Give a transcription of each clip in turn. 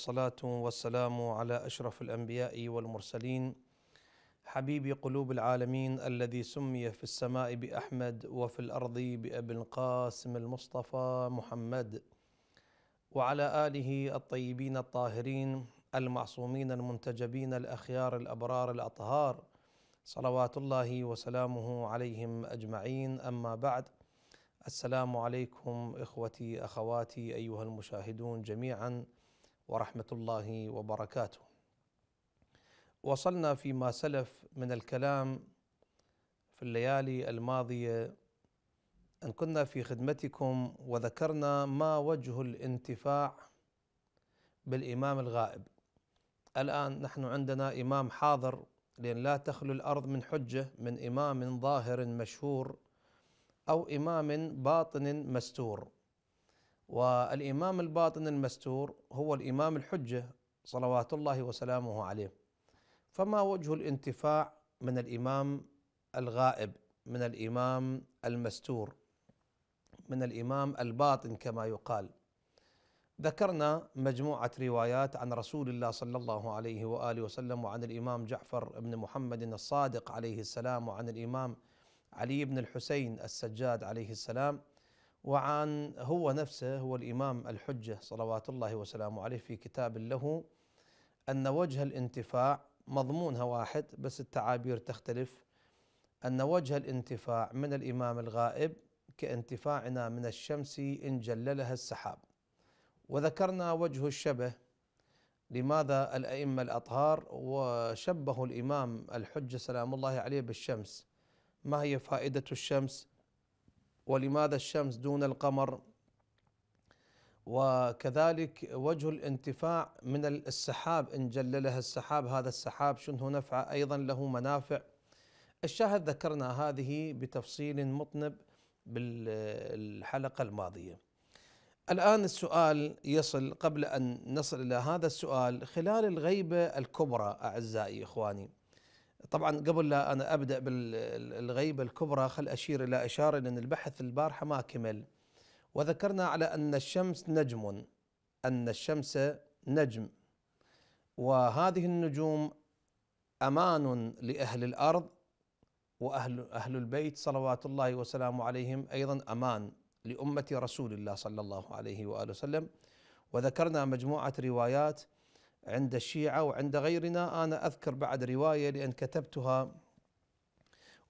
والصلاة والسلام على أشرف الأنبياء والمرسلين حبيب قلوب العالمين الذي سمي في السماء بأحمد وفي الأرض بأبي القاسم المصطفى محمد وعلى آله الطيبين الطاهرين المعصومين المنتجبين الأخيار الأبرار الأطهار صلوات الله وسلامه عليهم أجمعين أما بعد السلام عليكم اخوتي اخواتي ايها المشاهدون جميعا ورحمه الله وبركاته. وصلنا فيما سلف من الكلام في الليالي الماضيه ان كنا في خدمتكم وذكرنا ما وجه الانتفاع بالامام الغائب. الان نحن عندنا امام حاضر لأن لا تخلو الأرض من حجة من إمام ظاهر مشهور أو إمام باطن مستور والإمام الباطن المستور هو الإمام الحجة صلوات الله وسلامه عليه فما وجه الانتفاع من الإمام الغائب من الإمام المستور من الإمام الباطن كما يقال ذكرنا مجموعة روايات عن رسول الله صلى الله عليه وآله وسلم وعن الإمام جعفر بن محمد الصادق عليه السلام وعن الإمام علي بن الحسين السجاد عليه السلام وعن هو نفسه هو الإمام الحجة صلوات الله وسلامه عليه في كتاب له أن وجه الانتفاع مضمونها واحد بس التعابير تختلف أن وجه الانتفاع من الإمام الغائب كانتفاعنا من الشمس إن جللها السحاب وذكرنا وجه الشبه لماذا الأئمة الأطهار وشبهوا الإمام الحجة سلام الله عليه بالشمس ما هي فائدة الشمس؟ ولماذا الشمس دون القمر وكذلك وجه الانتفاع من السحاب ان جللها السحاب هذا السحاب شنه نفعه ايضا له منافع الشاهد ذكرنا هذه بتفصيل مطنب بالحلقه الماضيه الان السؤال يصل قبل ان نصل الى هذا السؤال خلال الغيبه الكبرى اعزائي اخواني طبعا قبل لا انا ابدا بالغيبه الكبرى خل اشير الى اشاره لان البحث البارحه ما كمل وذكرنا على ان الشمس نجم ان الشمس نجم وهذه النجوم امان لاهل الارض واهل اهل البيت صلوات الله وسلامه عليهم ايضا امان لامه رسول الله صلى الله عليه واله وسلم وذكرنا مجموعه روايات عند الشيعة وعند غيرنا أنا أذكر بعد رواية لأن كتبتها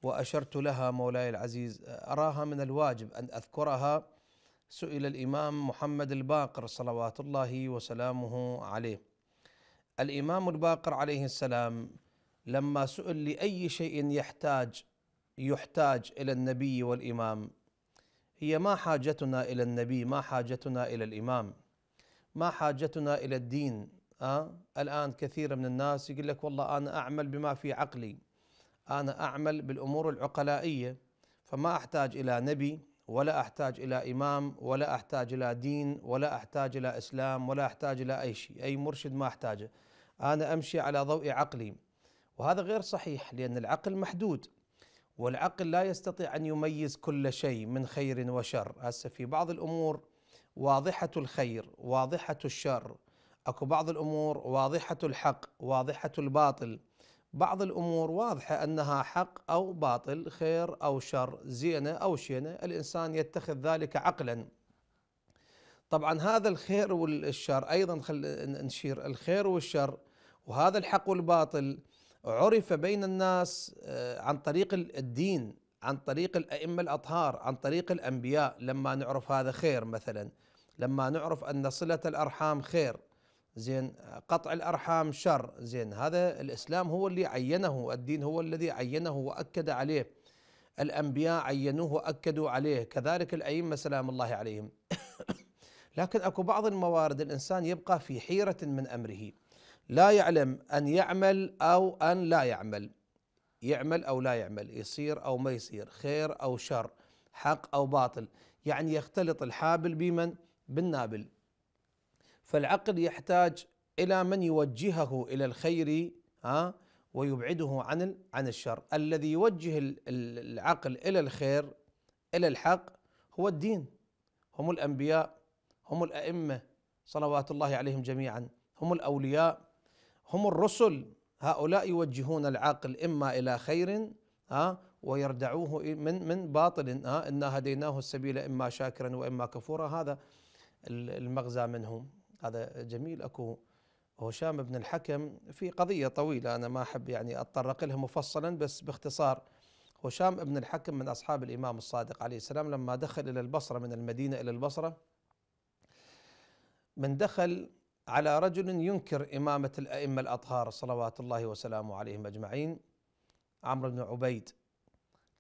وأشرت لها مولاي العزيز أراها من الواجب أن أذكرها سئل الإمام محمد الباقر صلوات الله وسلامه عليه الإمام الباقر عليه السلام لما سئل لأي شيء يحتاج يحتاج إلى النبي والإمام هي ما حاجتنا إلى النبي ما حاجتنا إلى الإمام ما حاجتنا إلى الدين أه؟ الآن كثير من الناس يقول لك والله أنا أعمل بما في عقلي أنا أعمل بالأمور العقلائية فما أحتاج إلى نبي ولا أحتاج إلى إمام ولا أحتاج إلى دين ولا أحتاج إلى إسلام ولا أحتاج إلى أي شيء أي مرشد ما أحتاجه أنا أمشي على ضوء عقلي وهذا غير صحيح لأن العقل محدود والعقل لا يستطيع أن يميز كل شيء من خير وشر هسه في بعض الأمور واضحة الخير واضحة الشر اكو بعض الامور واضحه الحق واضحه الباطل بعض الامور واضحه انها حق او باطل خير او شر زينه او شينه الانسان يتخذ ذلك عقلا طبعا هذا الخير والشر ايضا خل نشير الخير والشر وهذا الحق والباطل عرف بين الناس آه، عن طريق الدين عن طريق الائمه الاطهار عن طريق الانبياء لما نعرف هذا خير مثلا لما نعرف ان صله الارحام خير زين قطع الارحام شر زين هذا الاسلام هو اللي عينه الدين هو الذي عينه واكد عليه الانبياء عينوه واكدوا عليه كذلك الائمه سلام الله عليهم لكن اكو بعض الموارد الانسان يبقى في حيره من امره لا يعلم ان يعمل او ان لا يعمل يعمل او لا يعمل يصير او ما يصير خير او شر حق او باطل يعني يختلط الحابل بمن بالنابل فالعقل يحتاج الى من يوجهه الى الخير ها ويبعده عن عن الشر الذي يوجه العقل الى الخير الى الحق هو الدين هم الانبياء هم الائمه صلوات الله عليهم جميعا هم الاولياء هم الرسل هؤلاء يوجهون العقل اما الى خير ها ويردعوه من من باطل ها انا هديناه السبيل اما شاكرا واما كفورا هذا المغزى منهم هذا جميل اكو هشام بن الحكم في قضيه طويله انا ما احب يعني اتطرق لها مفصلا بس باختصار هشام بن الحكم من اصحاب الامام الصادق عليه السلام لما دخل الى البصره من المدينه الى البصره من دخل على رجل ينكر امامه الائمه الاطهار صلوات الله وسلامه عليهم اجمعين عمرو بن عبيد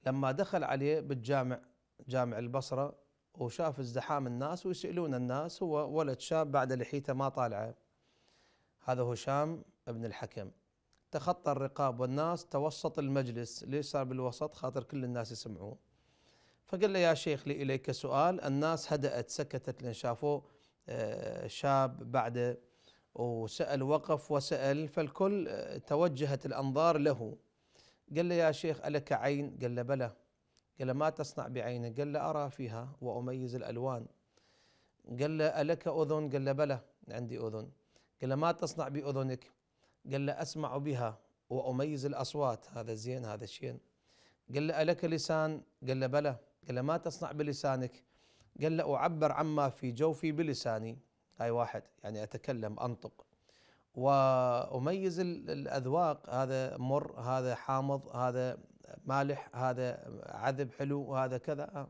لما دخل عليه بالجامع جامع البصره وشاف ازدحام الناس ويسألون الناس هو ولد شاب بعد لحيته ما طالعة هذا هشام ابن الحكم تخطى الرقاب والناس توسط المجلس ليش صار بالوسط خاطر كل الناس يسمعوه فقال له يا شيخ لي إليك سؤال الناس هدأت سكتت لأن شافوه آه، شاب بعد وسأل وقف وسأل فالكل آه، توجهت الأنظار له قال له يا شيخ ألك عين قال له بلى قال ما تصنع بعينك قال له أرى فيها وأميز الألوان قال له ألك أذن قال له بلى عندي أذن قال له ما تصنع بأذنك قال له أسمع بها وأميز الأصوات هذا زين هذا شين قال له ألك لسان قال له بلى قال له ما تصنع بلسانك قال له أعبر عما في جوفي بلساني هاي واحد يعني أتكلم أنطق وأميز الأذواق هذا مر هذا حامض هذا مالح هذا عذب حلو وهذا كذا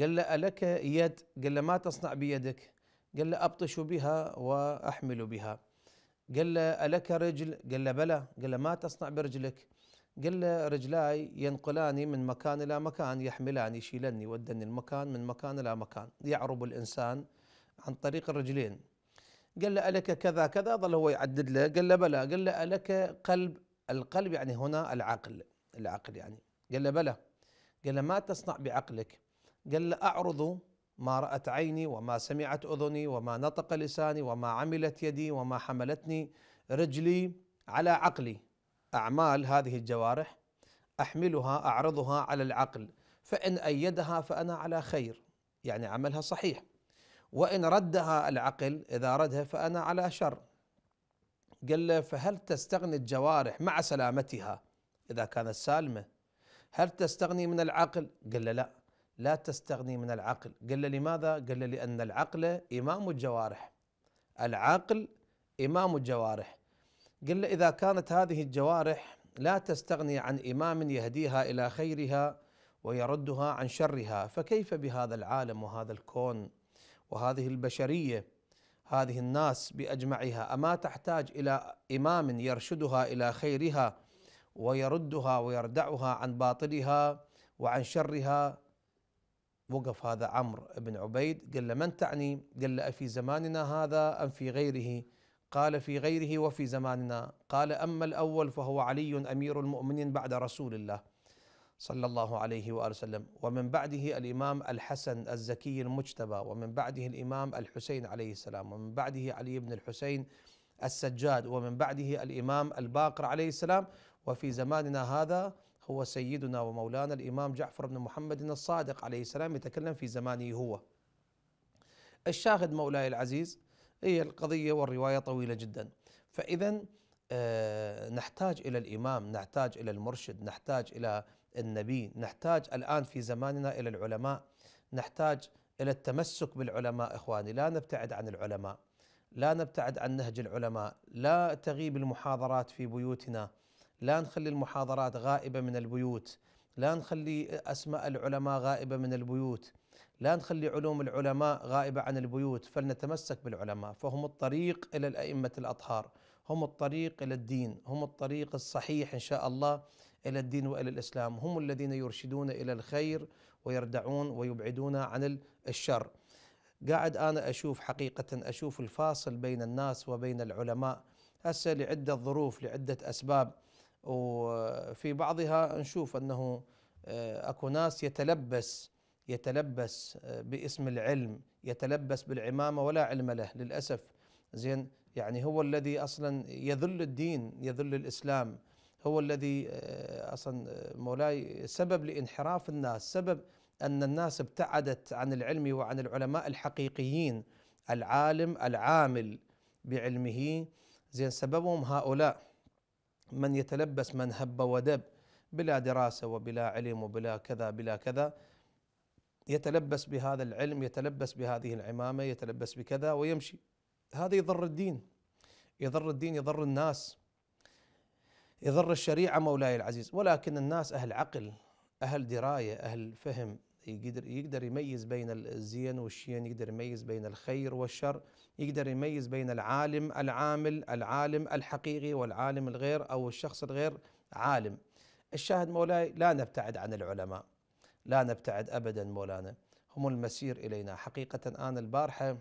قال له ألك يد قال له ما تصنع بيدك قال له أبطش بها وأحمل بها قال له ألك رجل قال له بلى قال له ما تصنع برجلك قال له رجلاي ينقلاني من مكان إلى مكان يحملاني يشيلني ودني المكان من مكان إلى مكان يعرب الإنسان عن طريق الرجلين قال له ألك كذا كذا ظل هو يعدد له قال له بلى قال له ألك قلب القلب يعني هنا العقل العقل يعني قال له بلى قال له ما تصنع بعقلك قال له أعرض ما رأت عيني وما سمعت أذني وما نطق لساني وما عملت يدي وما حملتني رجلي على عقلي أعمال هذه الجوارح أحملها أعرضها على العقل فإن أيدها فأنا على خير يعني عملها صحيح وإن ردها العقل إذا ردها فأنا على شر قال له فهل تستغني الجوارح مع سلامتها إذا كانت سالمة هل تستغني من العقل قال له لا لا تستغني من العقل قال له لماذا قال له لأن العقل إمام الجوارح العقل إمام الجوارح قال له إذا كانت هذه الجوارح لا تستغني عن إمام يهديها إلى خيرها ويردها عن شرها فكيف بهذا العالم وهذا الكون وهذه البشريه هذه الناس باجمعها اما تحتاج الى امام يرشدها الى خيرها ويردها ويردعها عن باطلها وعن شرها وقف هذا عمرو بن عبيد قال له من تعني؟ قال له أفي زماننا هذا أم في غيره؟ قال في غيره وفي زماننا قال أما الأول فهو علي أمير المؤمنين بعد رسول الله صلى الله عليه واله وسلم، ومن بعده الامام الحسن الزكي المجتبى، ومن بعده الامام الحسين عليه السلام، ومن بعده علي بن الحسين السجاد، ومن بعده الامام الباقر عليه السلام، وفي زماننا هذا هو سيدنا ومولانا الامام جعفر بن محمد الصادق عليه السلام يتكلم في زمانه هو. الشاهد مولاي العزيز هي القضيه والروايه طويله جدا، فاذا آه، نحتاج الى الامام، نحتاج الى المرشد، نحتاج الى النبي نحتاج الآن في زماننا إلى العلماء نحتاج إلى التمسك بالعلماء إخواني لا نبتعد عن العلماء لا نبتعد عن نهج العلماء لا تغيب المحاضرات في بيوتنا لا نخلي المحاضرات غائبة من البيوت لا نخلي أسماء العلماء غائبة من البيوت لا نخلي علوم العلماء غائبة عن البيوت فلنتمسك بالعلماء فهم الطريق إلى الأئمة الأطهار هم الطريق إلى الدين هم الطريق الصحيح إن شاء الله الى الدين والى الاسلام هم الذين يرشدون الى الخير ويردعون ويبعدون عن الشر قاعد انا اشوف حقيقه اشوف الفاصل بين الناس وبين العلماء هسه لعده ظروف لعده اسباب وفي بعضها نشوف انه آه، اكو ناس يتلبس يتلبس آه، باسم العلم يتلبس بالعمامه ولا علم له للاسف زين يعني هو الذي اصلا يذل الدين يذل الاسلام هو الذي آه، اصلا آه، مولاي سبب لانحراف الناس سبب ان الناس ابتعدت عن العلم وعن العلماء الحقيقيين العالم العامل بعلمه زين سببهم هؤلاء من يتلبس من هب ودب بلا دراسه وبلا علم وبلا كذا بلا كذا يتلبس بهذا العلم يتلبس بهذه العمامه يتلبس بكذا ويمشي هذا يضر الدين يضر الدين يضر الناس يضر الشريعه مولاي العزيز ولكن الناس اهل عقل اهل درايه اهل فهم يقدر يقدر يميز بين الزين والشين يقدر يميز بين الخير والشر يقدر يميز بين العالم العامل العالم الحقيقي والعالم الغير او الشخص الغير عالم الشاهد مولاي لا نبتعد عن العلماء لا نبتعد ابدا مولانا هم المسير الينا حقيقه انا البارحه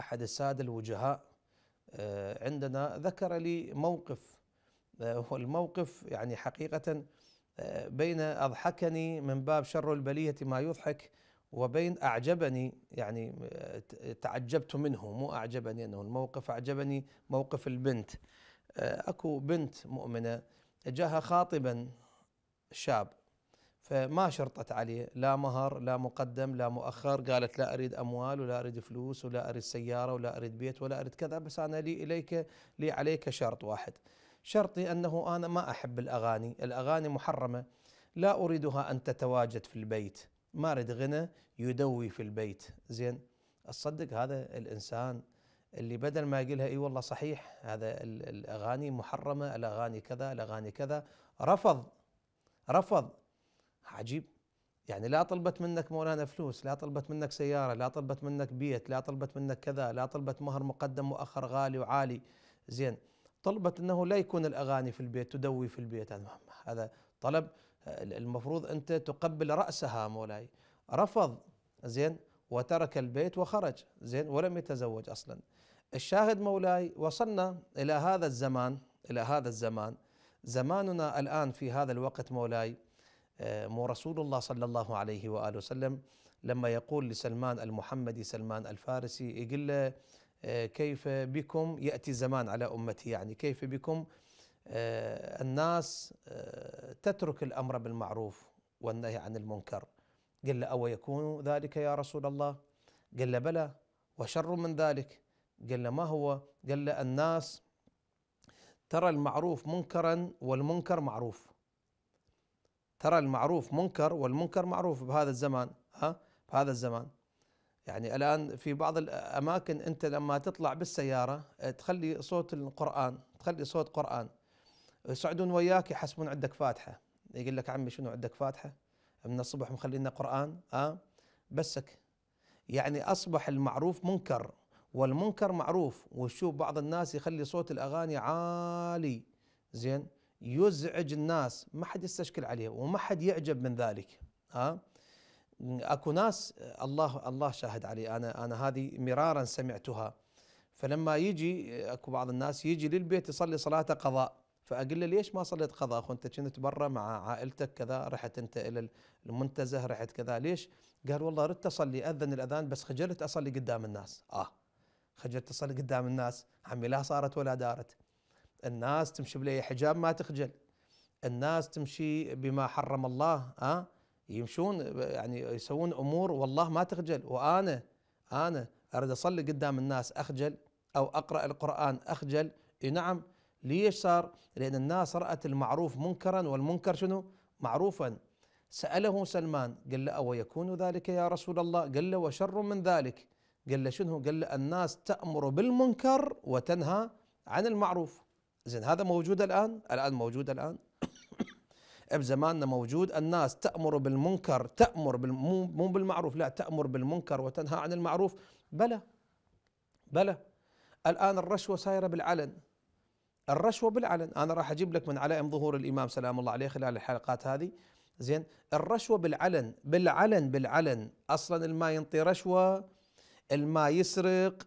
احد الساده الوجهاء آه، عندنا ذكر لي موقف آه، والموقف الموقف يعني حقيقة آه، بين أضحكني من باب شر البلية ما يضحك وبين أعجبني يعني آه، تعجبت منه مو أعجبني أنه الموقف أعجبني موقف البنت أكو بنت مؤمنة جاها خاطبا شاب فما شرطت عليه لا مهر لا مقدم لا مؤخر قالت لا أريد أموال ولا أريد فلوس ولا أريد سيارة ولا أريد بيت ولا أريد كذا بس أنا لي إليك لي عليك شرط واحد شرطي انه انا ما احب الاغاني، الاغاني محرمه لا اريدها ان تتواجد في البيت، ما اريد غنى يدوي في البيت، زين تصدق هذا الانسان اللي بدل ما يقولها اي والله صحيح هذا الاغاني محرمه، الاغاني كذا، الاغاني كذا، رفض رفض عجيب يعني لا طلبت منك مولانا فلوس لا طلبت منك سيارة لا طلبت منك بيت لا طلبت منك كذا لا طلبت مهر مقدم مؤخر غالي وعالي زين طلبت انه لا يكون الاغاني في البيت تدوي في البيت هذا طلب المفروض انت تقبل راسها مولاي رفض زين وترك البيت وخرج زين ولم يتزوج اصلا الشاهد مولاي وصلنا الى هذا الزمان الى هذا الزمان زماننا الان في هذا الوقت مولاي مو رسول الله صلى الله عليه واله وسلم لما يقول لسلمان المحمدي سلمان الفارسي يقول له كيف بكم ياتي الزمان على امتي يعني كيف بكم آه، الناس آه، تترك الامر بالمعروف والنهي عن المنكر قال له او يكون ذلك يا رسول الله قال له بلى وشر من ذلك قال له ما هو قال له الناس ترى المعروف منكرا والمنكر معروف ترى المعروف منكر والمنكر معروف بهذا الزمان ها بهذا الزمان يعني الان في بعض الاماكن انت لما تطلع بالسياره آه، تخلي صوت القران تخلي صوت قران يصعدون وياك يحسبون عندك فاتحه يقول لك عمي شنو عندك فاتحه من الصبح مخلينا قران اه بسك يعني اصبح المعروف منكر والمنكر معروف وشوف بعض الناس يخلي صوت الاغاني عالي زين يزعج الناس ما حد يستشكل عليه وما حد يعجب من ذلك ها أه؟ اكو ناس الله الله شاهد علي انا انا هذه مرارا سمعتها فلما يجي اكو بعض الناس يجي للبيت يصلي صلاته قضاء فاقول له ليش ما صليت قضاء اخو انت كنت برا مع عائلتك كذا رحت انت الى المنتزه رحت كذا ليش؟ قال والله ردت اصلي اذن الاذان بس خجلت اصلي قدام الناس اه خجلت اصلي قدام الناس عمي لا صارت ولا دارت الناس تمشي بلي حجاب ما تخجل الناس تمشي بما حرم الله ها أه؟ يمشون يعني يسوون امور والله ما تخجل وانا انا اريد اصلي قدام الناس اخجل او اقرا القران اخجل اي نعم ليش صار؟ لان الناس رات المعروف منكرا والمنكر شنو؟ معروفا ساله سلمان قال له او يكون ذلك يا رسول الله؟ قال له وشر من ذلك قال له شنو؟ قال له الناس تامر بالمنكر وتنهى عن المعروف زين هذا موجود الان؟ الان موجود الان؟ بزماننا موجود الناس تأمر بالمنكر تأمر مو بالمعروف لا تأمر بالمنكر وتنهى عن المعروف بلى بلى الآن الرشوة صايرة بالعلن الرشوة بالعلن أنا راح أجيب لك من علائم ظهور الإمام سلام الله عليه خلال الحلقات هذه زين الرشوة بالعلن بالعلن بالعلن أصلا الما ينطي رشوة الما يسرق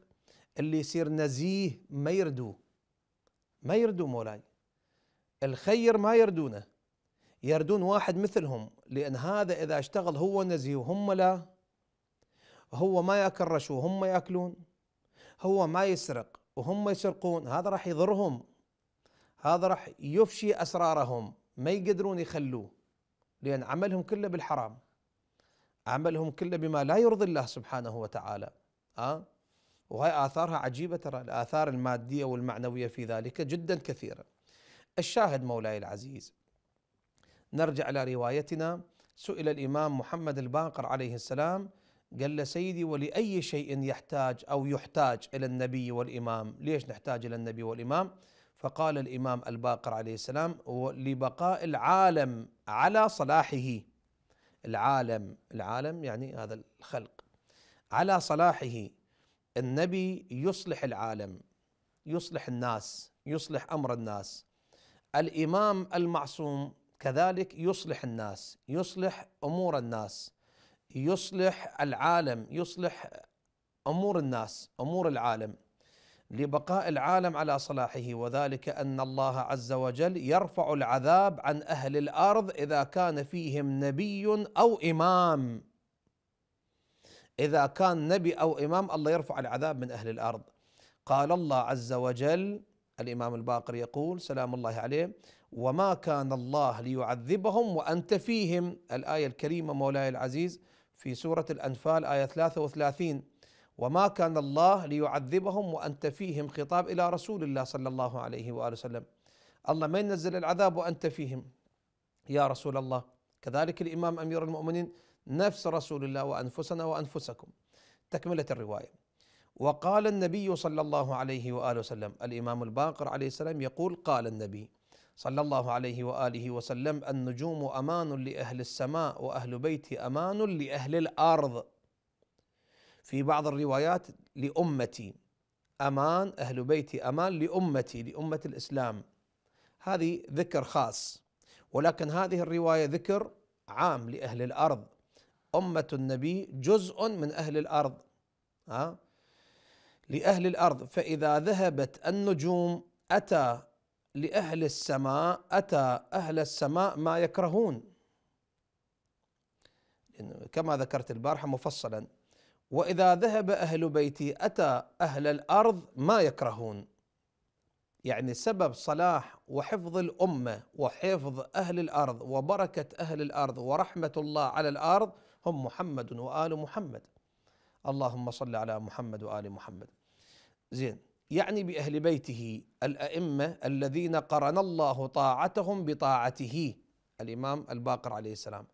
اللي يصير نزيه ما يردوه ما يردوه مولاي الخير ما يردونه يردون واحد مثلهم لأن هذا إذا اشتغل هو نزيه وهم لا هو ما يأكل رشوة وهم يأكلون هو ما يسرق وهم يسرقون هذا راح يضرهم هذا راح يفشي أسرارهم ما يقدرون يخلوه لأن عملهم كله بالحرام عملهم كله بما لا يرضي الله سبحانه وتعالى أه؟ وهي آثارها عجيبة ترى الآثار المادية والمعنوية في ذلك جدا كثيرة الشاهد مولاي العزيز نرجع إلى روايتنا سئل الإمام محمد الباقر عليه السلام قال سيدي ولأي شيء يحتاج أو يحتاج إلى النبي والإمام ليش نحتاج إلى النبي والإمام فقال الإمام الباقر عليه السلام لبقاء العالم على صلاحه العالم العالم يعني هذا الخلق على صلاحه النبي يصلح العالم يصلح الناس يصلح أمر الناس الإمام المعصوم كذلك يصلح الناس يصلح امور الناس يصلح العالم يصلح امور الناس امور العالم لبقاء العالم على صلاحه وذلك ان الله عز وجل يرفع العذاب عن اهل الارض اذا كان فيهم نبي او امام اذا كان نبي او امام الله يرفع العذاب من اهل الارض قال الله عز وجل الإمام الباقر يقول سلام الله عليه وما كان الله ليعذبهم وأنت فيهم الآية الكريمة مولاي العزيز في سورة الأنفال آية 33 وما كان الله ليعذبهم وأنت فيهم خطاب إلى رسول الله صلى الله عليه وآله وسلم الله ما ينزل العذاب وأنت فيهم يا رسول الله كذلك الإمام أمير المؤمنين نفس رسول الله وأنفسنا وأنفسكم تكملة الرواية وقال النبي صلى الله عليه واله وسلم الامام الباقر عليه السلام يقول قال النبي صلى الله عليه واله وسلم النجوم امان لاهل السماء واهل بيتي امان لاهل الارض في بعض الروايات لامتي امان اهل بيتي امان لامتي لامه الاسلام هذه ذكر خاص ولكن هذه الروايه ذكر عام لاهل الارض امه النبي جزء من اهل الارض ها لأهل الأرض فإذا ذهبت النجوم أتى لأهل السماء أتى أهل السماء ما يكرهون كما ذكرت البارحة مفصلا وإذا ذهب أهل بيتي أتى أهل الأرض ما يكرهون يعني سبب صلاح وحفظ الأمة وحفظ أهل الأرض وبركة أهل الأرض ورحمة الله على الأرض هم محمد وآل محمد اللهم صل على محمد وآل محمد زين يعني باهل بيته الائمه الذين قرن الله طاعتهم بطاعته الامام الباقر عليه السلام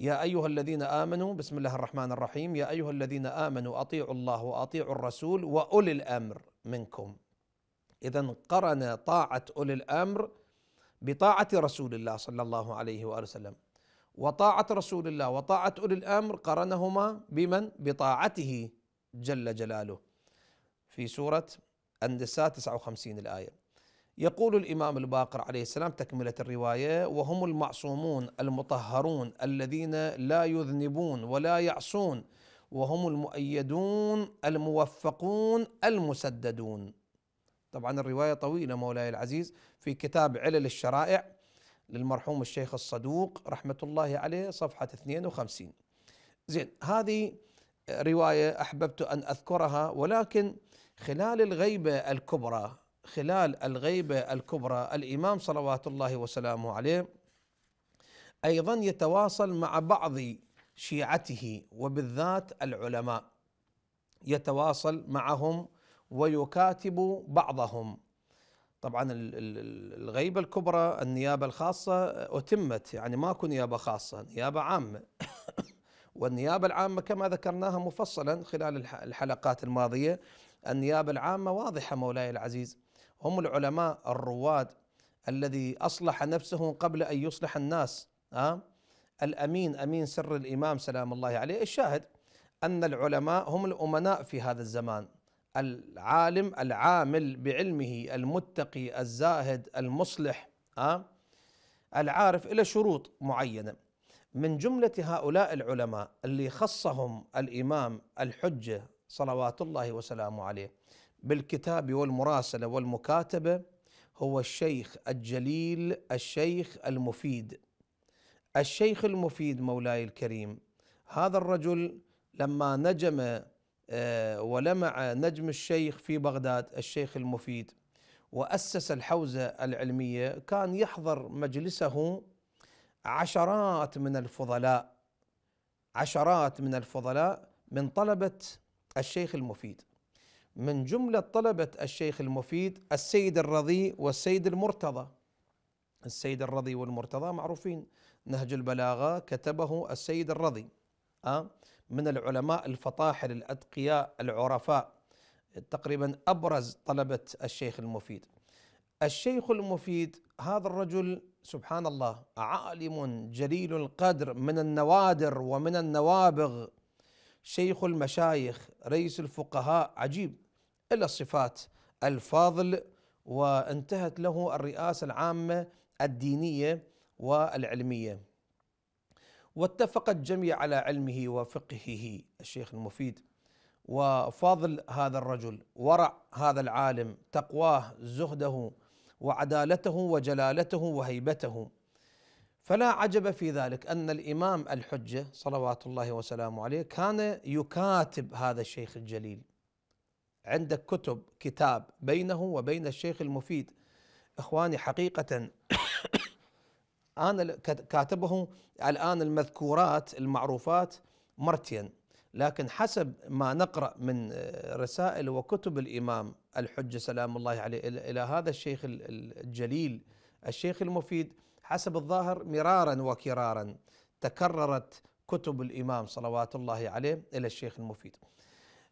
يا ايها الذين امنوا بسم الله الرحمن الرحيم يا ايها الذين امنوا اطيعوا الله واطيعوا الرسول واولي الامر منكم اذا قرن طاعه اولي الامر بطاعه رسول الله صلى الله عليه واله وسلم وطاعه رسول الله وطاعه اولي الامر قرنهما بمن بطاعته جل جلاله في سورة النساء 59 الآية يقول الإمام الباقر عليه السلام تكملة الرواية وهم المعصومون المطهرون الذين لا يذنبون ولا يعصون وهم المؤيدون الموفقون المسددون طبعا الرواية طويلة مولاي العزيز في كتاب علل الشرائع للمرحوم الشيخ الصدوق رحمة الله عليه صفحة 52 زين هذه رواية أحببت أن أذكرها ولكن خلال الغيبة الكبرى خلال الغيبة الكبرى الإمام صلوات الله وسلامه عليه أيضا يتواصل مع بعض شيعته وبالذات العلماء يتواصل معهم ويكاتب بعضهم طبعا الغيبة الكبرى النيابة الخاصة أتمت يعني ماكو نيابة خاصة نيابة عامة والنيابة العامة كما ذكرناها مفصلا خلال الحلقات الماضية النيابة العامة واضحة مولاي العزيز هم العلماء الرواد الذي أصلح نفسه قبل أن يصلح الناس أه؟ الأمين أمين سر الإمام سلام الله عليه الشاهد أن العلماء هم الأمناء في هذا الزمان العالم العامل بعلمه المتقي الزاهد المصلح أه؟ العارف إلى شروط معينة من جملة هؤلاء العلماء اللي خصهم الإمام الحجة صلوات الله وسلامه عليه بالكتاب والمراسله والمكاتبه هو الشيخ الجليل الشيخ المفيد الشيخ المفيد مولاي الكريم هذا الرجل لما نجم آه، ولمع نجم الشيخ في بغداد الشيخ المفيد وأسس الحوزة العلمية كان يحضر مجلسه عشرات من الفضلاء عشرات من الفضلاء من طلبة الشيخ المفيد من جملة طلبة الشيخ المفيد السيد الرضي والسيد المرتضى السيد الرضي والمرتضى معروفين نهج البلاغة كتبه السيد الرضي آه؟ من العلماء الفطاحل الأتقياء العرفاء تقريبا أبرز طلبة الشيخ المفيد الشيخ المفيد هذا الرجل سبحان الله عالم جليل القدر من النوادر ومن النوابغ شيخ المشايخ رئيس الفقهاء عجيب إلى الصفات الفاضل وانتهت له الرئاسة العامة الدينية والعلمية واتفق الجميع على علمه وفقهه الشيخ المفيد وفاضل هذا الرجل ورع هذا العالم تقواه زهده وعدالته وجلالته وهيبته فلا عجب في ذلك ان الامام الحجه صلوات الله وسلامه عليه كان يكاتب هذا الشيخ الجليل عندك كتب كتاب بينه وبين الشيخ المفيد اخواني حقيقه انا كاتبه الان المذكورات المعروفات مرتين لكن حسب ما نقرا من رسائل وكتب الامام الحجه سلام الله عليه الى هذا الشيخ الجليل الشيخ المفيد حسب الظاهر مرارا وكرارا تكررت كتب الامام صلوات الله عليه الى الشيخ المفيد.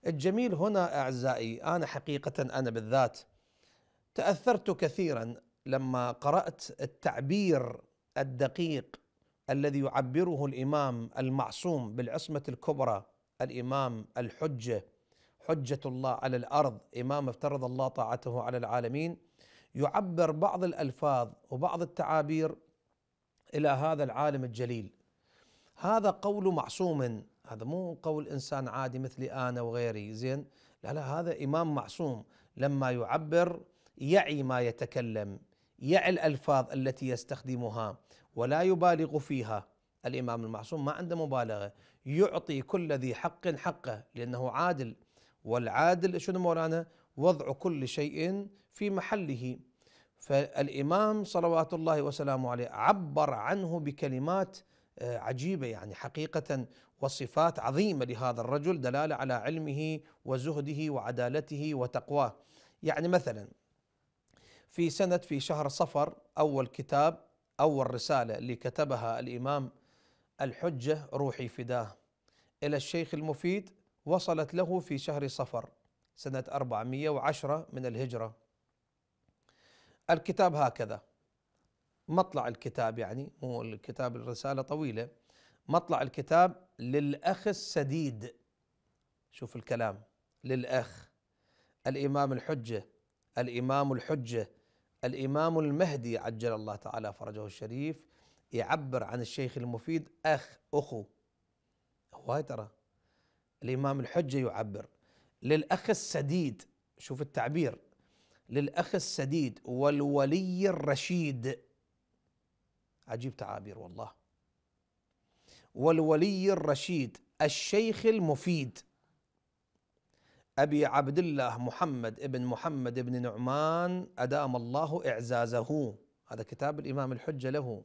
الجميل هنا اعزائي انا حقيقه انا بالذات تاثرت كثيرا لما قرات التعبير الدقيق الذي يعبره الامام المعصوم بالعصمه الكبرى الامام الحجه حجه الله على الارض امام افترض الله طاعته على العالمين يعبر بعض الالفاظ وبعض التعابير الى هذا العالم الجليل هذا قول معصوم هذا مو قول انسان عادي مثلي انا وغيري زين لا لا هذا امام معصوم لما يعبر يعي ما يتكلم يعي الالفاظ التي يستخدمها ولا يبالغ فيها الامام المعصوم ما عنده مبالغه يعطي كل ذي حق حقه لانه عادل والعادل شنو مولانا وضع كل شيء في محله فالامام صلوات الله وسلامه عليه عبر عنه بكلمات آه، عجيبه يعني حقيقه وصفات عظيمه لهذا الرجل دلاله على علمه وزهده وعدالته وتقواه يعني مثلا في سنه في شهر صفر اول كتاب اول رساله اللي كتبها الامام الحجه روحي فداه الى الشيخ المفيد وصلت له في شهر صفر سنه 410 من الهجره الكتاب هكذا مطلع الكتاب يعني مو الكتاب الرسالة طويلة مطلع الكتاب للأخ السديد شوف الكلام للأخ الإمام الحجة الإمام الحجة الإمام المهدي عجل الله تعالى فرجه الشريف يعبر عن الشيخ المفيد أخ أخو هواي ترى الإمام الحجة يعبر للأخ السديد شوف التعبير للاخ السديد والولي الرشيد عجيب تعابير والله والولي الرشيد الشيخ المفيد ابي عبد الله محمد بن محمد بن نعمان ادام الله اعزازه هذا كتاب الامام الحجه له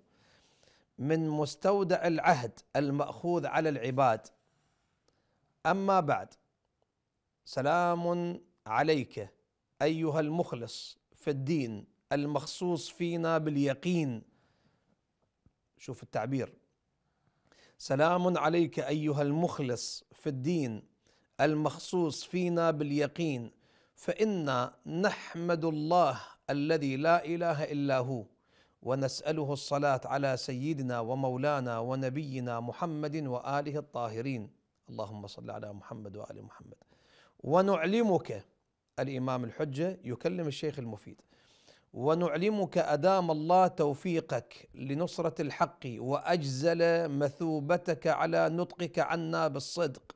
من مستودع العهد الماخوذ على العباد اما بعد سلام عليك ايها المخلص في الدين المخصوص فينا باليقين شوف التعبير سلام عليك ايها المخلص في الدين المخصوص فينا باليقين فانا نحمد الله الذي لا اله الا هو ونساله الصلاه على سيدنا ومولانا ونبينا محمد واله الطاهرين اللهم صل على محمد وال محمد ونعلمك الإمام الحجة يكلم الشيخ المفيد ونعلمك أدام الله توفيقك لنصرة الحق وأجزل مثوبتك على نطقك عنا بالصدق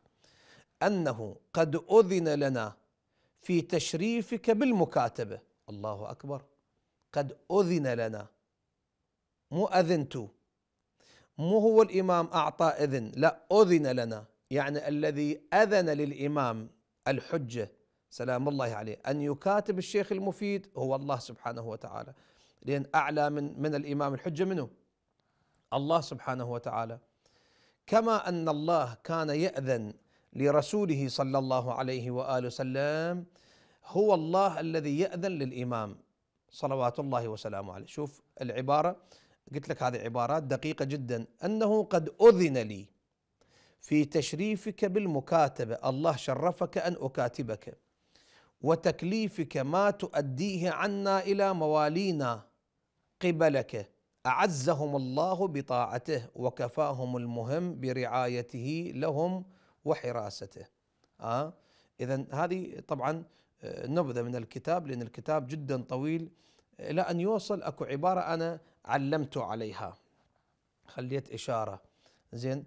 أنه قد أذن لنا في تشريفك بالمكاتبة الله أكبر قد أذن لنا مو أذنت مو هو الإمام أعطى إذن لا أذن لنا يعني الذي أذن للإمام الحجة سلام الله عليه أن يكاتب الشيخ المفيد هو الله سبحانه وتعالى لأن أعلى من من الإمام الحجة منه الله سبحانه وتعالى كما أن الله كان يأذن لرسوله صلى الله عليه وآله وسلم هو الله الذي يأذن للإمام صلوات الله وسلامه عليه شوف العبارة قلت لك هذه عبارات دقيقة جدا أنه قد أذن لي في تشريفك بالمكاتبة الله شرفك أن أكاتبك وتكليفك ما تؤديه عنا الى موالينا قبلك اعزهم الله بطاعته وكفاهم المهم برعايته لهم وحراسته. آه اذا هذه طبعا آه، نبذه من الكتاب لان الكتاب جدا طويل الى ان يوصل اكو عباره انا علمت عليها خليت اشاره زين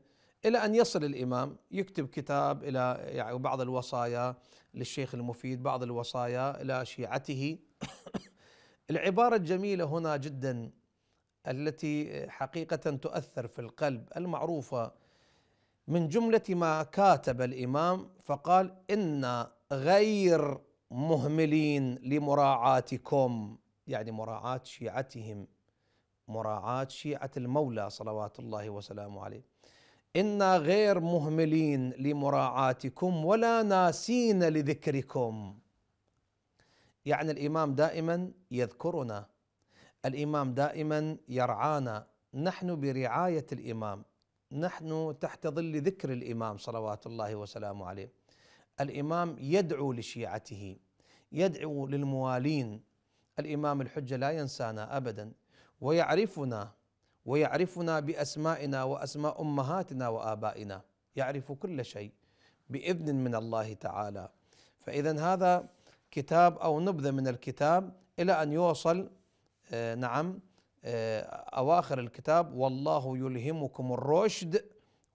إلى أن يصل الإمام يكتب كتاب إلى يعني بعض الوصايا للشيخ المفيد بعض الوصايا إلى شيعته العبارة الجميلة هنا جدا التي حقيقة تؤثر في القلب المعروفة من جملة ما كاتب الإمام فقال إنا غير مهملين لمراعاتكم يعني مراعاة شيعتهم مراعاة شيعة المولى صلوات الله وسلامه عليه إنا غير مهملين لمراعاتكم ولا ناسين لذكركم يعني الإمام دائما يذكرنا الإمام دائما يرعانا نحن برعاية الإمام نحن تحت ظل ذكر الإمام صلوات الله وسلامه عليه الإمام يدعو لشيعته يدعو للموالين الإمام الحجة لا ينسانا أبدا ويعرفنا ويعرفنا باسمائنا واسماء امهاتنا وابائنا يعرف كل شيء باذن من الله تعالى فاذا هذا كتاب او نبذه من الكتاب الى ان يوصل آه، نعم آه، اواخر الكتاب والله يلهمكم الرشد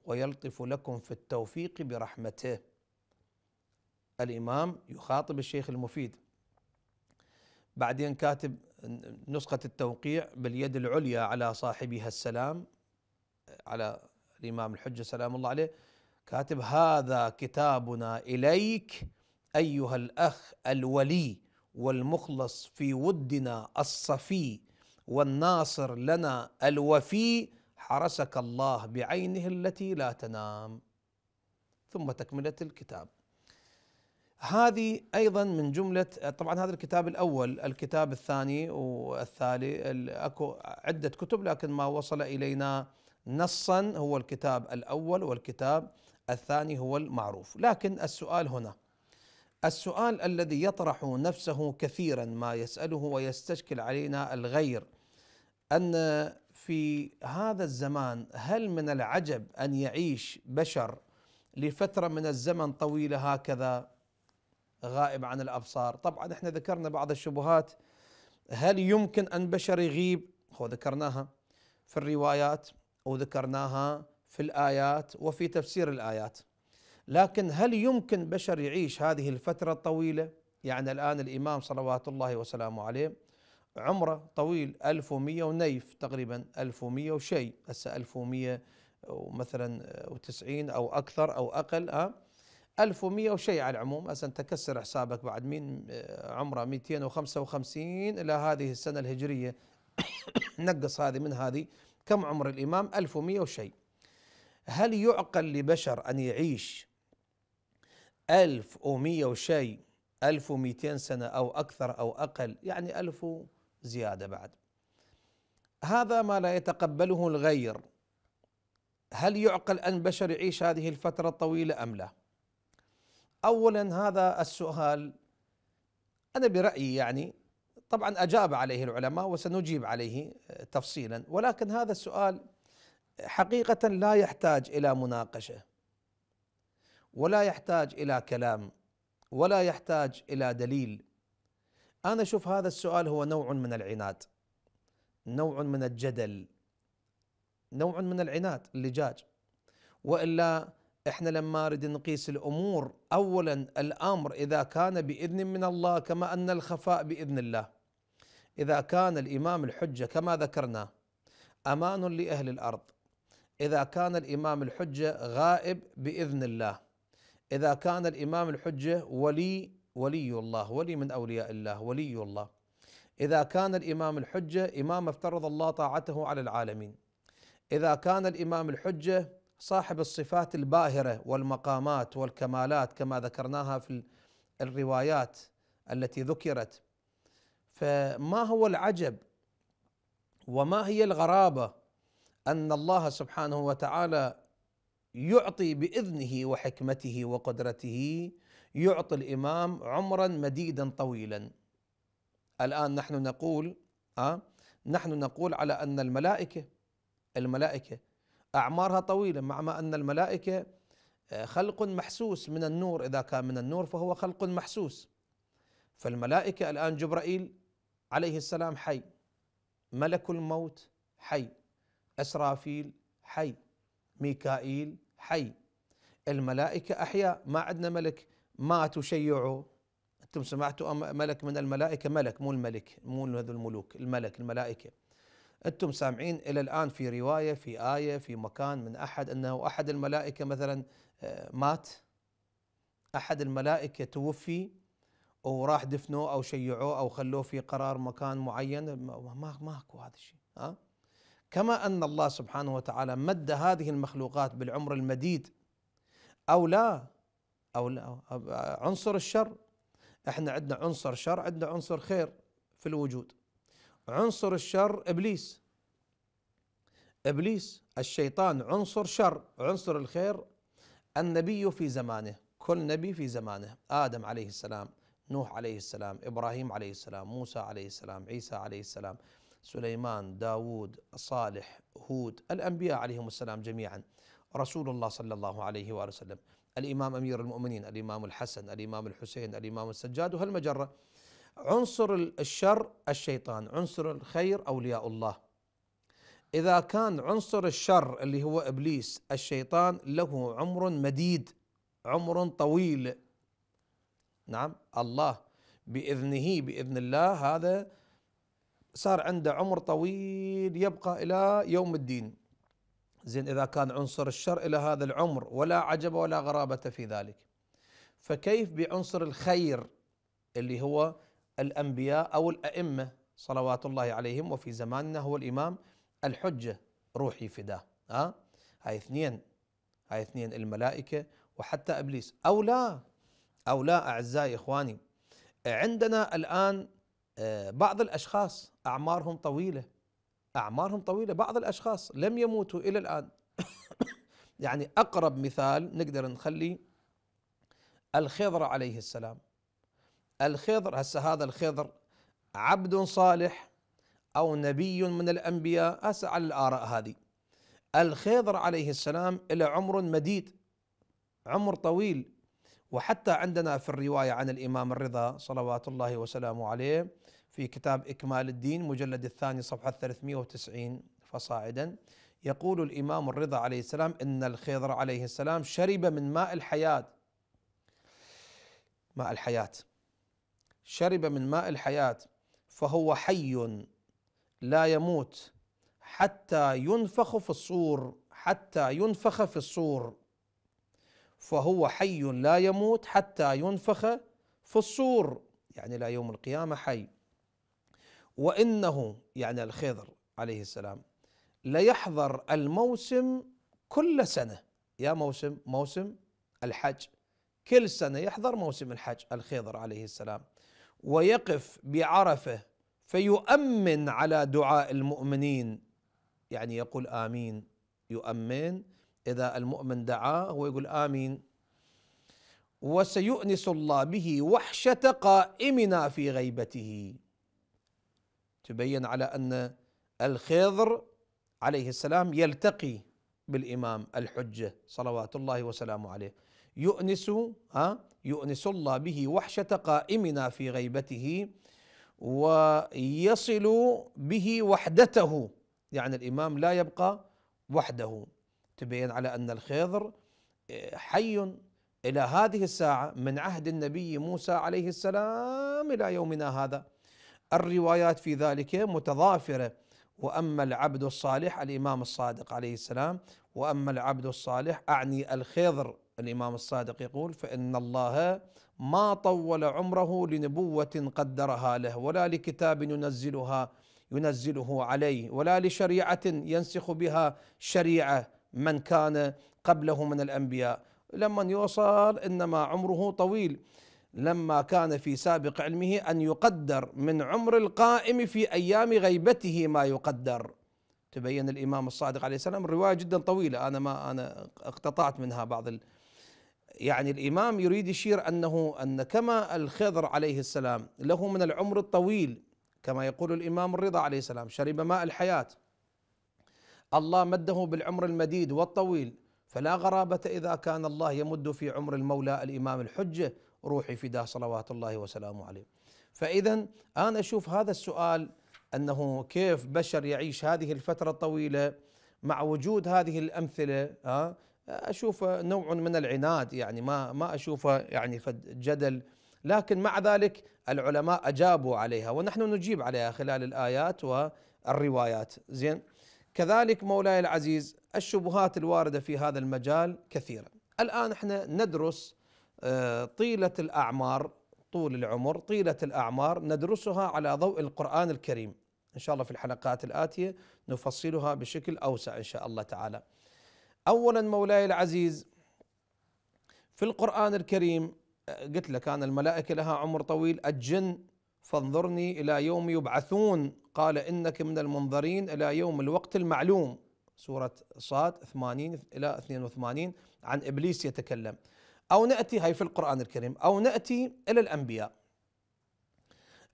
ويلطف لكم في التوفيق برحمته الامام يخاطب الشيخ المفيد بعدين كاتب نسخة التوقيع باليد العليا على صاحبها السلام على الإمام الحجة سلام الله عليه كاتب هذا كتابنا إليك أيها الأخ الولي والمخلص في ودنا الصفي والناصر لنا الوفي حرسك الله بعينه التي لا تنام ثم تكملة الكتاب هذه ايضا من جمله طبعا هذا الكتاب الاول، الكتاب الثاني والثالث اكو عده كتب لكن ما وصل الينا نصا هو الكتاب الاول والكتاب الثاني هو المعروف، لكن السؤال هنا السؤال الذي يطرح نفسه كثيرا ما يساله ويستشكل علينا الغير ان في هذا الزمان هل من العجب ان يعيش بشر لفتره من الزمن طويله هكذا غائب عن الابصار طبعا احنا ذكرنا بعض الشبهات هل يمكن ان بشر يغيب هو ذكرناها في الروايات وذكرناها في الايات وفي تفسير الايات لكن هل يمكن بشر يعيش هذه الفتره الطويله يعني الان الامام صلوات الله وسلامه عليه عمره طويل 1100 ونيف تقريبا 1100 وشيء هسه 1100 ومثلا و90 او اكثر او اقل ها أه 1100 وشيء على العموم أسن تكسر حسابك بعد مين آه، عمره 255 إلى هذه السنة الهجرية نقص هذه من هذه كم عمر الإمام 1100 وشيء هل يعقل لبشر أن يعيش 1100 وشيء 1200 سنة أو أكثر أو أقل يعني 1000 زيادة بعد هذا ما لا يتقبله الغير هل يعقل أن بشر يعيش هذه الفترة الطويلة أم لا اولا هذا السؤال انا برايي يعني طبعا اجاب عليه العلماء وسنجيب عليه آه، تفصيلا ولكن هذا السؤال حقيقه لا يحتاج الى مناقشه ولا يحتاج الى كلام ولا يحتاج الى دليل انا اشوف هذا السؤال هو نوع من العناد نوع من الجدل نوع من العناد اللجاج والا احنا لما نريد نقيس الامور اولا الامر اذا كان باذن من الله كما ان الخفاء باذن الله اذا كان الامام الحجه كما ذكرنا امان لاهل الارض اذا كان الامام الحجه غائب باذن الله اذا كان الامام الحجه ولي ولي الله ولي من اولياء الله ولي الله اذا كان الامام الحجه امام افترض الله طاعته على العالمين اذا كان الامام الحجه صاحب الصفات الباهره والمقامات والكمالات كما ذكرناها في الروايات التي ذكرت فما هو العجب وما هي الغرابه ان الله سبحانه وتعالى يعطي باذنه وحكمته وقدرته يعطي الامام عمرا مديدا طويلا الان نحن نقول أه نحن نقول على ان الملائكه الملائكه أعمارها طويلة مع ما أن الملائكة آه، خلق محسوس من النور إذا كان من النور فهو خلق محسوس فالملائكة الآن جبرائيل عليه السلام حي ملك الموت حي اسرافيل حي ميكائيل حي الملائكه احياء ما عندنا ملك ما وشيعوا انتم سمعتوا ملك من الملائكه ملك مو الملك مو هذو الملوك الملك الملائكه أنتم سامعين إلى الآن في رواية في آية في مكان من أحد أنه أحد الملائكة مثلا آه، مات أحد الملائكة توفي وراح دفنوه أو شيعوه أو خلوه في قرار مكان معين ما ماكو هذا الشيء ها كما أن الله سبحانه وتعالى مد هذه المخلوقات بالعمر المديد أو لا أو لا عنصر الشر احنا عندنا عنصر شر عندنا عنصر خير في الوجود عنصر الشر ابليس ابليس الشيطان عنصر شر عنصر الخير النبي في زمانه كل نبي في زمانه ادم عليه السلام نوح عليه السلام ابراهيم عليه السلام موسى عليه السلام عيسى عليه السلام سليمان داود صالح هود الانبياء عليهم السلام جميعا رسول الله صلى الله عليه واله وسلم الامام امير المؤمنين الامام الحسن الامام الحسين الامام السجاد وهالمجره عنصر الشر الشيطان عنصر الخير اولياء الله اذا كان عنصر الشر اللي هو ابليس الشيطان له عمر مديد عمر طويل نعم الله باذنه باذن الله هذا صار عنده عمر طويل يبقى الى يوم الدين زين اذا كان عنصر الشر الى هذا العمر ولا عجب ولا غرابه في ذلك فكيف بعنصر الخير اللي هو الأنبياء أو الأئمة صلوات الله عليهم وفي زماننا هو الإمام الحجة روحي فداه ها هاي اثنين هاي اثنين الملائكة وحتى إبليس أو لا أو لا أعزائي إخواني عندنا الآن آه، بعض الأشخاص أعمارهم طويلة أعمارهم طويلة بعض الأشخاص لم يموتوا إلى الآن يعني أقرب مثال نقدر نخلي الخضر عليه السلام الخضر هسه هذا الخضر عبد صالح أو نبي من الأنبياء هسه على الآراء هذه الخضر عليه السلام إلى عمر مديد عمر طويل وحتى عندنا في الرواية عن الإمام الرضا صلوات الله وسلامه عليه في كتاب إكمال الدين مجلد الثاني صفحة 390 فصاعدا يقول الإمام الرضا عليه السلام إن الخضر عليه السلام شرب من ماء الحياة ماء الحياه شرب من ماء الحياة فهو حي لا يموت حتى ينفخ في الصور حتى ينفخ في الصور فهو حي لا يموت حتى ينفخ في الصور يعني لا يوم القيامة حي وإنه يعني الخضر عليه السلام ليحضر الموسم كل سنة يا موسم موسم الحج كل سنة يحضر موسم الحج الخضر عليه السلام ويقف بعرفه فيؤمن على دعاء المؤمنين يعني يقول امين يؤمن اذا المؤمن دعا هو يقول امين وسيؤنس الله به وحشه قائمنا في غيبته تبين على ان الخضر عليه السلام يلتقي بالامام الحجه صلوات الله وسلامه عليه يؤنس يؤنس الله به وحشة قائمنا في غيبته ويصل به وحدته يعني الإمام لا يبقى وحده تبين على أن الخضر آه، حي إلى هذه الساعة من عهد النبي موسى عليه السلام إلى يومنا هذا الروايات في ذلك متضافرة وأما العبد الصالح الإمام الصادق عليه السلام وأما العبد الصالح أعني الخضر الإمام الصادق يقول فإن الله ما طول عمره لنبوة قدرها له ولا لكتاب ينزلها ينزله عليه ولا لشريعة ينسخ بها شريعة من كان قبله من الأنبياء لمن يوصل إنما عمره طويل لما كان في سابق علمه أن يقدر من عمر القائم في أيام غيبته ما يقدر تبين الإمام الصادق عليه السلام الرواية جدا طويلة أنا ما أنا اقتطعت منها بعض يعني الإمام يريد يشير أنه أن كما الخضر عليه السلام له من العمر الطويل كما يقول الإمام الرضا عليه السلام شرب ماء الحياة الله مده بالعمر المديد والطويل فلا غرابة إذا كان الله يمد في عمر المولى الإمام الحجة روحي فداه صلوات الله وسلامه عليه فإذا أنا أشوف هذا السؤال أنه كيف بشر يعيش هذه الفترة الطويلة مع وجود هذه الأمثلة آه، اشوف نوع من العناد يعني ما ما اشوفه يعني فد جدل لكن مع ذلك العلماء اجابوا عليها ونحن نجيب عليها خلال الايات والروايات زين كذلك مولاي العزيز الشبهات الوارده في هذا المجال كثيره الان احنا ندرس آه، طيله الاعمار طول العمر طيله الاعمار ندرسها على ضوء القران الكريم ان شاء الله في الحلقات الاتيه نفصلها بشكل اوسع ان شاء الله تعالى اولا مولاي العزيز في القران الكريم قلت لك أن الملائكة لها عمر طويل الجن فانظرني إلى يوم يبعثون قال إنك من المنظرين إلى يوم الوقت المعلوم سورة صاد 80 إلى 82 عن إبليس يتكلم أو نأتي هاي في القرآن الكريم أو نأتي إلى الأنبياء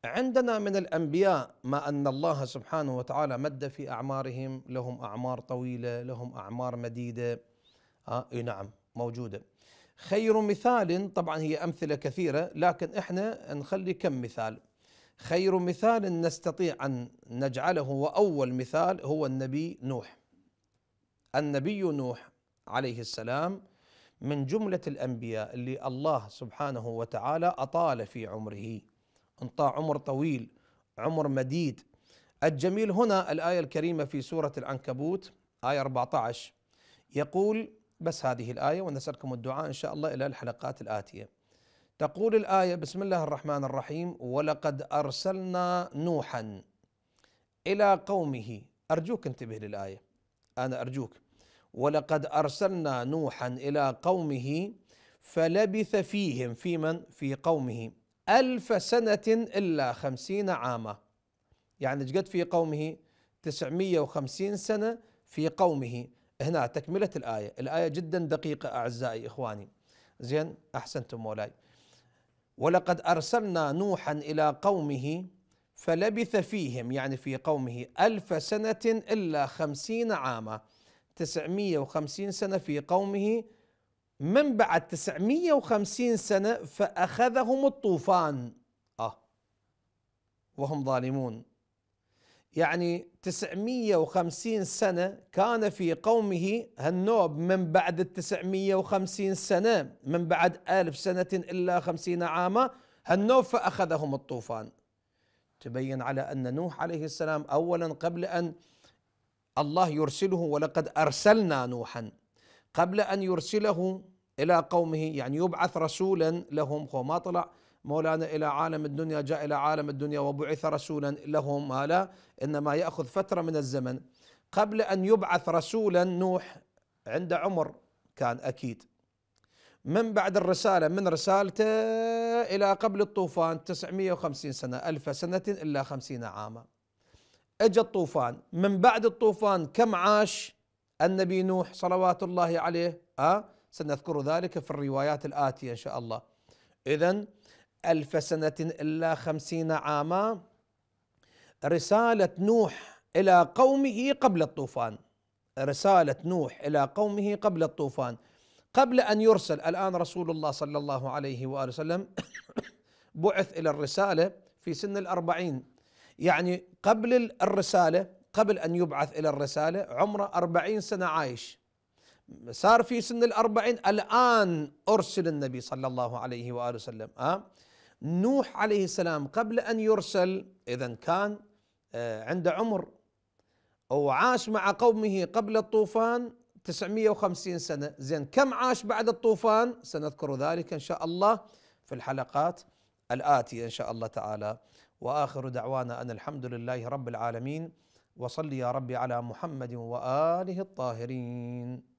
عندنا من الانبياء ما ان الله سبحانه وتعالى مد في اعمارهم لهم اعمار طويله لهم اعمار مديده اه نعم موجوده خير مثال طبعا هي امثله كثيره لكن احنا نخلي كم مثال خير مثال نستطيع ان نجعله واول مثال هو النبي نوح النبي نوح عليه السلام من جمله الانبياء اللي الله سبحانه وتعالى اطال في عمره انطاع عمر طويل عمر مديد الجميل هنا الآية الكريمة في سورة العنكبوت آية 14 يقول بس هذه الآية ونسألكم الدعاء إن شاء الله إلى الحلقات الآتية تقول الآية بسم الله الرحمن الرحيم ولقد أرسلنا نوحا إلى قومه أرجوك انتبه للآية أنا أرجوك ولقد أرسلنا نوحا إلى قومه فلبث فيهم في من؟ في قومه ألف سنة إلا خمسين عاما يعني جقد في قومه تسعمية وخمسين سنة في قومه هنا تكملة الآية الآية جدا دقيقة أعزائي إخواني زين أحسنتم مولاي ولقد أرسلنا نوحا إلى قومه فلبث فيهم يعني في قومه ألف سنة إلا خمسين عاما تسعمية وخمسين سنة في قومه من بعد 950 سنة فأخذهم الطوفان آه وهم ظالمون يعني 950 سنة كان في قومه هالنوب من بعد ال 950 سنة من بعد ألف سنة إلا خمسين عاما هالنوب فأخذهم الطوفان تبين على أن نوح عليه السلام أولا قبل أن الله يرسله ولقد أرسلنا نوحا قبل أن يرسله إلى قومه يعني يبعث رسولا لهم هو ما طلع مولانا إلى عالم الدنيا جاء إلى عالم الدنيا وبعث رسولا لهم لا إنما يأخذ فترة من الزمن قبل أن يبعث رسولا نوح عند عمر كان أكيد من بعد الرسالة من رسالته إلى قبل الطوفان 950 سنة ألف سنة إلا 50 عاما اجى الطوفان من بعد الطوفان كم عاش النبي نوح صلوات الله عليه أه؟ سنذكر ذلك في الروايات الآتية إن شاء الله إذا ألف سنة إلا خمسين عاما رسالة نوح إلى قومه قبل الطوفان رسالة نوح إلى قومه قبل الطوفان قبل أن يرسل الآن رسول الله صلى الله عليه وآله وسلم بعث إلى الرسالة في سن الأربعين يعني قبل الرسالة قبل أن يبعث إلى الرسالة عمره أربعين سنة عايش صار في سن الأربعين الآن أرسل النبي صلى الله عليه وآله وسلم أه؟ نوح عليه السلام قبل أن يرسل إذا كان آه، عنده عمر وعاش مع قومه قبل الطوفان 950 سنة زين كم عاش بعد الطوفان سنذكر ذلك إن شاء الله في الحلقات الآتية إن شاء الله تعالى وآخر دعوانا أن الحمد لله رب العالمين وصل يا رب على محمد واله الطاهرين